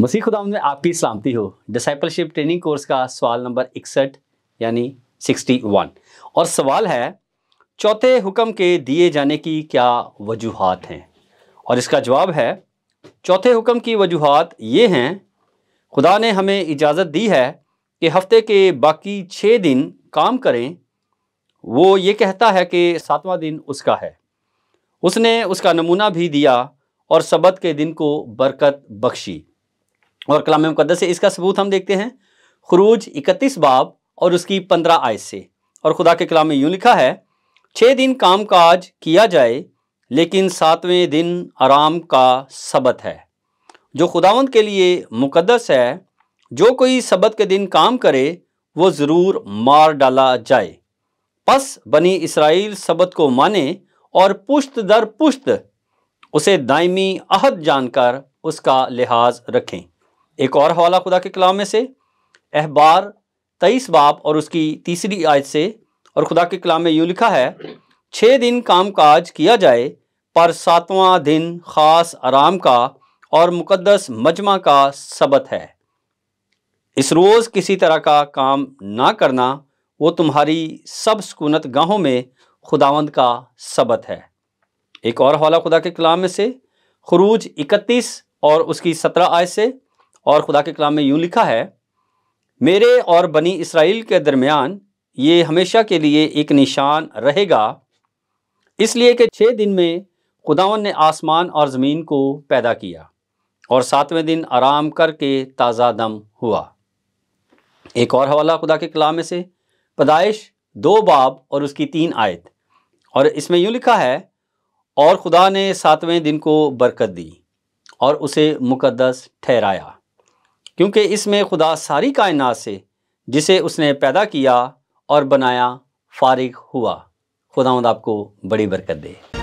मसीह खुदा में आपकी सलामती हो डिसाइपलशिप ट्रेनिंग कोर्स का सवाल नंबर इकसठ यानी सिक्सटी वन और सवाल है चौथे हुक्म के दिए जाने की क्या वजूहत हैं और इसका जवाब है चौथे हुक्म की वजूहत ये हैं खुदा ने हमें इजाज़त दी है कि हफ्ते के बाकी छः दिन काम करें वो ये कहता है कि सातवां दिन उसका है उसने उसका नमूना भी दिया और सबत के दिन को बरकत बख्शी और कलाम मुकदस से इसका सबूत हम देखते हैं खरूज इकतीस बाब और उसकी पंद्रह आयत से और खुदा के कलाम में यूँ लिखा है छः दिन काम काज किया जाए लेकिन सातवें दिन आराम का सबत है जो खुदावंद के लिए मुकदस है जो कोई सबत के दिन काम करे वो ज़रूर मार डाला जाए बस बनी इसराइल सबत को माने और पुश्त दर पुश्त उसे दायमी अहद जानकर उसका लिहाज रखें एक और हवाला खुदा के कलाम में से अहबार तेईस बाप और उसकी तीसरी आयत से और खुदा के कलाम में यूँ लिखा है छः दिन काम काज किया जाए पर सातवां दिन ख़ास आराम का और मुकदस मजमा का सबत है इस रोज़ किसी तरह का काम ना करना वो तुम्हारी सब सकूनत गाहों में खुदावंद का सबत है एक और हवाला खुदा के कलाम में से खरूज इकतीस और उसकी सत्रह आय से और खुदा के कलाम में यूँ लिखा है मेरे और बनी इसराइल के दरमियान ये हमेशा के लिए एक निशान रहेगा इसलिए कि छः दिन में खुदावन ने आसमान और ज़मीन को पैदा किया और सातवें दिन आराम करके ताज़ा दम हुआ एक और हवाला खुदा के कलाम में से पदाइश दो बाब और उसकी तीन आयत और इसमें यूँ लिखा है और खुदा ने सातवें दिन को बरकत दी और उसे मुकद्दस ठहराया क्योंकि इसमें खुदा सारी कायनात से जिसे उसने पैदा किया और बनाया फारिग हुआ खुदा आपको बड़ी बरकत दे